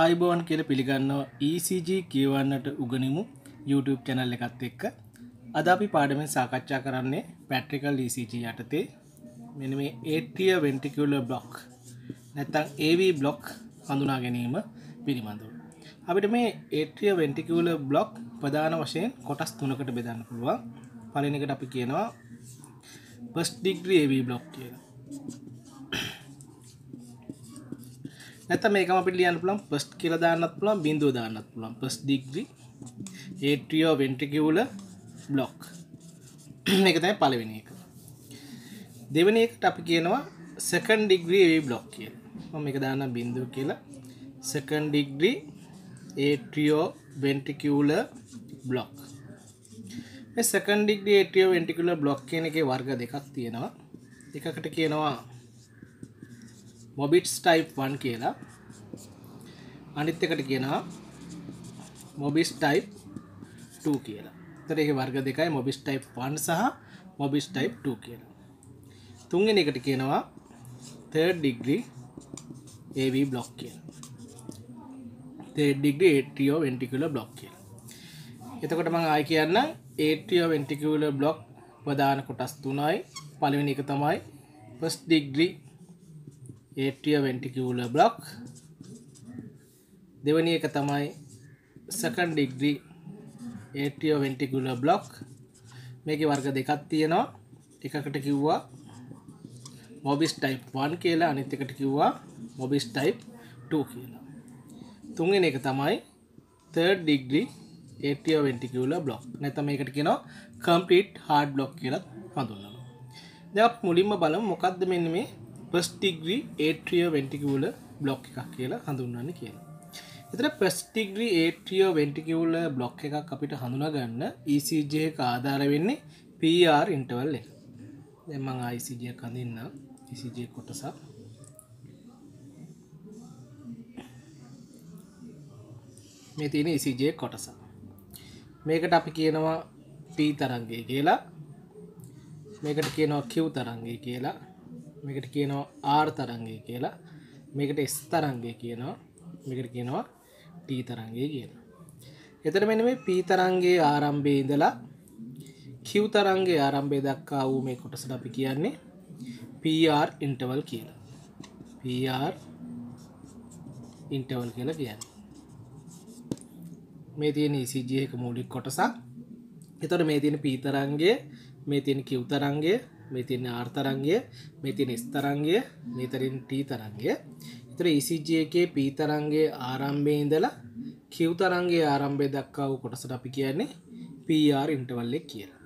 ආයිබෝන් කියල පිළිගන්නවා ECG කියවන්නට උගනිමු YouTube චැනල් එකත් එක්ක අද අපි පාඩමෙන් සාකච්ඡා කරන්නේ පැට්‍රිකල් ECG යටතේ මෙන මේ ඒටිය වෙන්ටිකුල බ්ලොක් නැත්තං AV බ්ලොක් හඳුනා ගැනීම පිළිබඳව. අපිට මේ ඒටිය වෙන්ටිකුල බ්ලොක් ප්‍රධාන වශයෙන් කොටස් තුනකට බෙදන්න පුළුවන් පලනකට අපි කියනවා පස් ඩිග්‍රී AV බ්ලොක් කියලා නැත මේකම අපි ලියන්න පුළන් පස්ට් කියල දාන්නත් පුළන් බිඳු දාන්නත් පුළන් පස් ඩිග්‍රි ඒටියෝ වෙන්ටිකවල බ්ලොක් එක තැ පලවෙෙන එක දෙවන එකට අපි කියනවා සකන් ඩිග්‍රී ඒ බ්ලොක් කිය මම එක දාන්න බිඳු කියලා second degree atrioventricular block second degree atrioventricular block කියන එක වර්ග දෙකක් තියෙනවා එකකට කියනවා මොබිට්ස් ටයිප් 1 කියලා අනිත් එකට කියනවා මොබිස් ටයිප් 2 කියලා. ඒතර ඒකේ වර්ග දෙකයි මොබිස් ටයිප් 1 සහ මොබිස් ටයිප් 2 කියලා. තුන්වෙනි එකට කියනවා third degree AV block කියලා. third degree atrio ventricular block කියලා. එතකොට මම ආයි කියන්නම් atrio ventricular block ප්‍රධාන කොටස් තුනයි. පළවෙනි එක තමයි first degree atrioventricular block දෙවනි එක තමයි සකන් ඩිග්‍රී ඒටියෝ වෙන්ටිකුල බ්ලොක් මේක වර්ග දෙකක් තියෙනවා එකකට කිව්වා මොබිස් ටයිප් 1 කියලා අනිත් එකට කිව්වා මොබිස් ටයිප් 2 කියලා තුන්වෙනි එක තමයි third degree atrioventricular block නැත්නම් මේකට කියනවා complete heart block කියලා හඳුන්වනවා දැන් මුලින්ම බලමු මොකක්ද මෙන්න මේ ප්‍රස්ටිග්‍රී ඒට්‍රිය වෙන්ටිකූල බ්ලොක් එකක් කියලා හඳුන්වන්න කියන එතර ප්‍රස්ටිග්‍රී ඒට්‍රිය වෙන්ටිකවුල බ්ලොක් එකක් අපිට හඳුනා ගන්න ECJ එක ආධාර වෙන්නේ PR ඉන්ටවල් එක දෙමං ICJ e කඳන්න ECJ කොටසක් මේ තියෙන ECJ කොටස මේකට අපි කියනවා T තරංගය කියලා මේකට කියනවා Q තරංගය කියලා මේකට කියනවා ආර් තරංගය කියලා මේකට එස් තරංගය කියනවා මේකට කියනවා ටී තරංගය කියන එතර මෙන මේ පී තරංගේ ආරම්භය ඉඳලා කිව් තරංගේ ආරම්භය දක්කා වූ මේ කොටසට අපි කියන්නේ පR ඉන්ටවල් කියලා පR ඉන්ටවල් කියලා කියන්න මේ තියෙන ECG එක මූලික් කොටසක් එතොට මේ තියෙන පීතරංගේ මේ තියෙන කිව්තරංගේ මේ තින්න ආර්තරංගය මෙතින ස්තරංගය මෙතරින් ටී තරංගය ඉතර ECG එකේ P තරංගයේ ආරම්භයේ ඉඳලා Q තරංගයේ ආරම්භය දක්වා වූ කොටසට අපි කියන්නේ PR ඉන්ටර්වල් එක කියලා.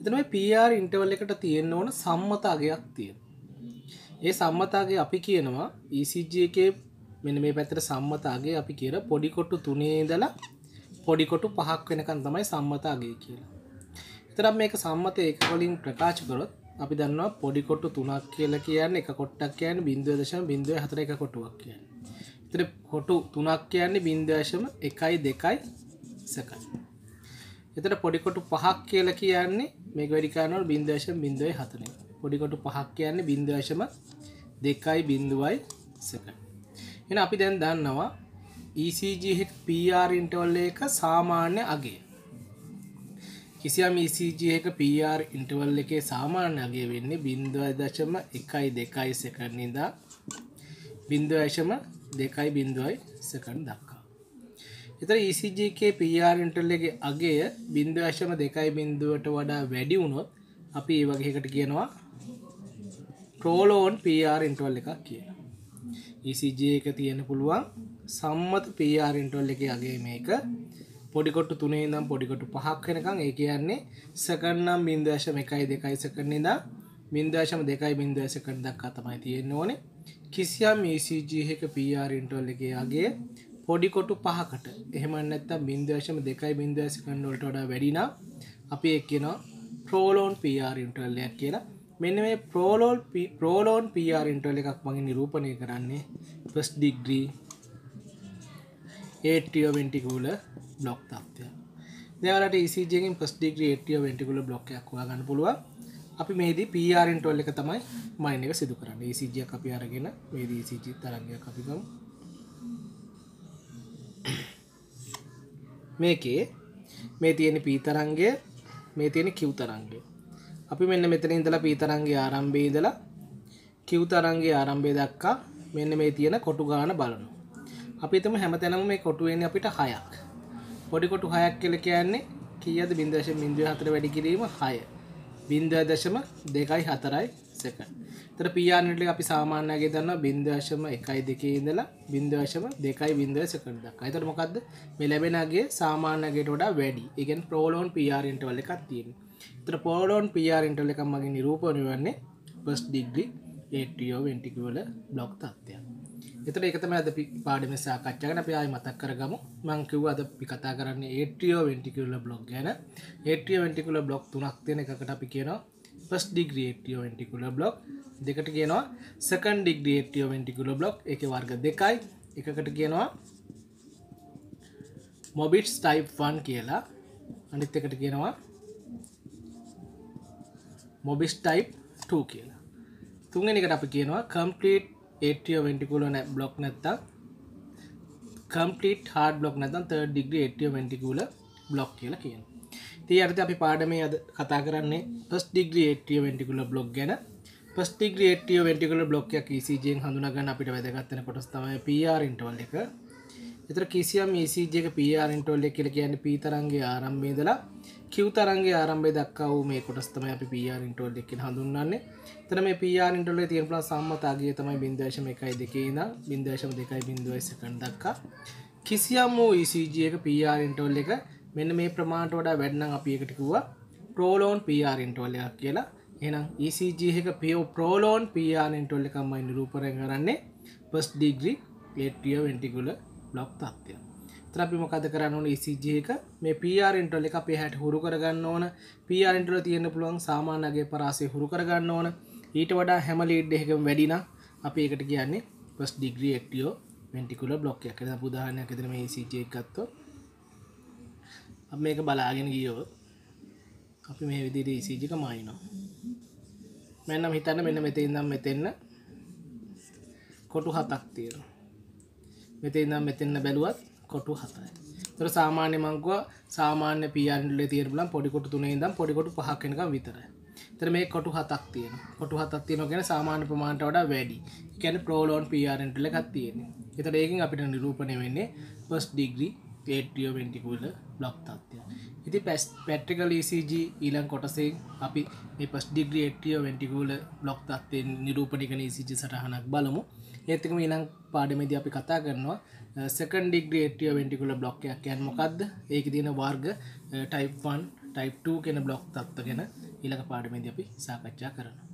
එතන මේ PR ඉන්ටර්වල් එකට තියෙන්න ඕන සම්මත අගයක් තියෙනවා. ඒ සම්මත අගය අපි කියනවා ECG එකේ මෙන්න මේ පැත්තට සම්මත අගය අපි කියන පොඩි කොටු තුනේ ඉඳලා පොඩි කොටු පහක් වෙනකන් තමයි සම්මත අගය කියලා. තරම් මේක සම්මත ඒක කොලින් ප්‍රකාශ කරොත් අපි දන්නවා පොඩිකොට්ටු තුනක් කියලා කියන්න එක කොට්ටක් කියන්න බින්දුවදශම බින්දුව හතර එක කොටුවක් කියන්න එතර කොටු තුනක් කියන්නේ බින්දශම එකයි දෙකයි සකයි එතට පොඩිකොටු පහක් කියල කියන්නේ මේ වැඩිකානල් බින්දශම බින්දුවයි හතන පොඩිකොටු පහක් කියන්නේ බින්දශම දෙකයි බින්දුවයි සක එන අපි දැන් දන්නවා ECG හිට PR ඉන්ටවල්ල එක සාමාන්‍ය අගේ කිසියම් ECG එක PR ඉන්ටවල් එකේ සාමාන්‍ය අගය වෙන්නේ 0.1.2 සෙකන්ඩ් ඉඳලා 0.2.2 සෙකන්ඩ් දක්වා. එතන ECG එකේ PR ඉන්ටර්වල් එකේ අගය 0.2ට වඩා වැඩි වුණොත් අපි මේ වගේ එකකට කියනවා prolonged PR interval එකක් කියලා. ECG එක තියෙන පුළුවන් සම්මත PR interval එකේ අගය මේක පොඩිකොට්ටු තුනේ දම් පොඩිකොටු පහක් වෙනකං ඒ කියන්නේ සකන්නම් බින්දශම එකයි දෙකයි සකන්නේ දා බින්දශම දෙකයි බින්දශකන දක්කා තමයි තියෙන්න ඕනේ කිසියම් ECGහක PRන්ටල් එකයාගේ පොඩිකොටු පහකට එහෙමන්නත්තා බින්දශම දෙකයි බින්දශකන්නොල්ට වඩා වැඩිනා අපි එක් කියනවා ප්‍රෝලෝන් PRන්ටල්ලයක් කියලා මෙන්න මේ ප්‍රෝලෝල් ප්‍රෝලෝන් PRන්ටල් එකක් මගින් නිරූපණය කරන්නේ ප්‍රස් ඩිග්‍රී ඒටියෝවෙන්ටිකූල බ්ලොක් තත්වය දෙවලට ඒසිජෙන් පස්ටිග්‍රේටිය වෙන්ටිකුල බ්ලොක්යක් හොයාගන්න පුළුව අපි මේදී පරෙන්ටොල් එක තමයි මයින එක සිදු කරන්න ඒසිජය e අපි අරගෙන වේදී සිජි e තරගය අපිකම් මේකේ මේ තියෙන පීතරංගය මේ තියෙන කිව් තරංගය අපි මෙන්න මෙතන ඉඳලා පීතරංගේ ආරම්භයේ ඉඳලා කිව් තරංගේ ආරම්භය දක්වා මෙන්න මේ තියෙන කොටු ගාන බලනවා අපි තම හැමතැනම මේ කොටුවෙන් අපිට හයක් පොඩිකොටු හයක් කියල කියන්නේ කියද බින්දශ බින්දුව හතර වැඩි කිරීම හය බින්දුව දශම දෙකයි හතරයි සක තර පියානට අපි සාමාන්‍යගේ දන්න බින්දවශම එකයි දෙකේ ඉඳලා බින්දවශම දෙකයි බින්දව සකට දක් අයිතර මොකක්ද මෙලැබෙනගේ සාමාන්‍යගේට වඩා වැඩි එකෙන් ප්‍රෝලෝන් පියාරෙන්ටවල එකක් තියෙන තර පෝලෝන් පියාරෙන්ටල එකක් මගේ නිරූපණි වන්නේ පස් ඩිග්‍රි ඒටියෝ වෙන්ටිකවල බ්ලොක් තත්වයක් එතට එකතම ඇද පාඩිම සාකච්ඡාගන අපයායි මතක් කරගම මංකිව් අද පි කතා කරන්නේ ඒටියෝ වෙන්ටිකුල බ්ලොග් ගැන ඒටියෝ වෙන්ටිකුල බ්ලොග් තුනක් තියෙන එකට අපි කියනවා පස් ඩිග්‍රියටියෝ වෙන්ටිකුල බ්ලොග් දෙකට කියනවා සකන් ඩිග්‍රියටියෝ වෙන්ටිකුල බ්ලොග් එක වර්ග දෙකයි එකකට කියනවා මොබිට්ස් ටයිප්වන් කියලා අනිත් එකට කියනවා මොබිස් ටයිප් 2 කියලා තුන්ගෙනකට අපි කියනවා කම්පලීට් ඒටියෝ වෙන්ටිකුලෝ නැ බ්ලොක් නැත්තම් කම්පලීට් හාඩ් බ්ලොක් නැතම් third degree atrioventricular block කියලා කියන ති අරද අපි පාඩමේ අද කතා කරන්නේ පස් ඩිග්‍රී ඒටියෝ වෙන්ටිකුල බ්ලොග් ගැන පස් ඩිග්‍රී ඒටියෝ වෙන්ටිකුල බ්ලොක්යක් ECG හඳුනාගන්න අපිට වැදගත් වෙන කොටස් තමයි PR interval එක එතර කිසියම් ECG එක PRන්ටෝල්ල කියල කියන්නේ පී තරන්ගේ ආරම්භේදලා කිව් තරන්ගේ ආරම්භය දක්කා වූ මේ කොටස් තමයි අපි PRන්ටෝල් එකකින් හඳුන්වන්නේ. එතන මේ PRන්ටෝල් එකේ තියෙන ප්ලස් සම්මතාගය තමයි 0.1 ඉඳලා 0.2 සෙකන්ඩ් දක්වා. කිසියම් වූ ECG එක PRන්ටෝල් එක මෙන්න මේ ප්‍රමාණයට වඩා වැඩි නම් අපි ඒකට කිව්වා ප්‍රෝලෝන් PRන්ටෝල් එකක් කියලා. එනම් ECG එක පියෝ ප්‍රෝලෝන් PRන්ටෝල් එකමයි නිරූපණය කරන්නේ first degree atrioventricular block තත්වය තර අපි මොකද කරන්න ඕන ECG එක මේ PRන්ටල එක අපේ හැට හුරු කරගන්න ඕන PRන්ටල තියෙන පුළුවන් සාමානගේ පරාසේ හුරු කරගන්න ඕන ඊට වඩා හැම ලීඩ් එකකම වැඩින අපි එකට කියන්නේ පස් ඩිග්‍රී එක්ටියෝ වෙන්ටිකුල බ්ලොක් එක පුදාහනයක් ඇතරම ECG එකත්ව අප මේක බලාගෙන ගියෝ අපි මේ විදිට ECGක මයිනවා මෙන්නම් හිතන්න මෙන්න මෙතෙන්දම් මෙතෙන්න කොටු හතක් තියෙනවා මෙතේ නම් මෙතෙන්න බැලුවත් කොටු හතයි තොර සාමාන්‍ය මංකුව සාමාන්‍ය පියන්ල තේරබලම් පොඩිකොට තුනේ දම් පොඩිකොට පහක්කෙනක විතර තර මේ කොටු හතක් තියෙන කොටු හතක් තියෙන ගැන සාමාන්‍ය ප්‍රමාණට වඩා වැඩි කැන ප්‍රෝලෝන් පියන්ටල එකක් තියෙන එතට ඒකින් අපිට නිරූපණය වෙන්නේ පස් ඩිග්‍රී ඒඩියෝවෙන්ටිකුල බ්ලොක් තත්වය ඉති පැස් පැට්ටිකල් ECG ඊලන් කොටසේ අපි මේ first degree atrioventricular block තත්වයෙන් නිරූපණිකන ECG සටහනක් බලමු ඒතිකම ඊලං පාඩමේද අපි කතා කරනවා සකන් ඩිග්‍රී එටියෝ වෙන්ටිකුල බ්ලොක්යක් යන් මොකක්ද ඒක තියෙන වර්ග ටයිප්වන් ටයිප් 2 කෙන බ්ලොක් තත්ව ගැන ඊළඟ පාඩමේද අපි සාකච්ඡා කරනවා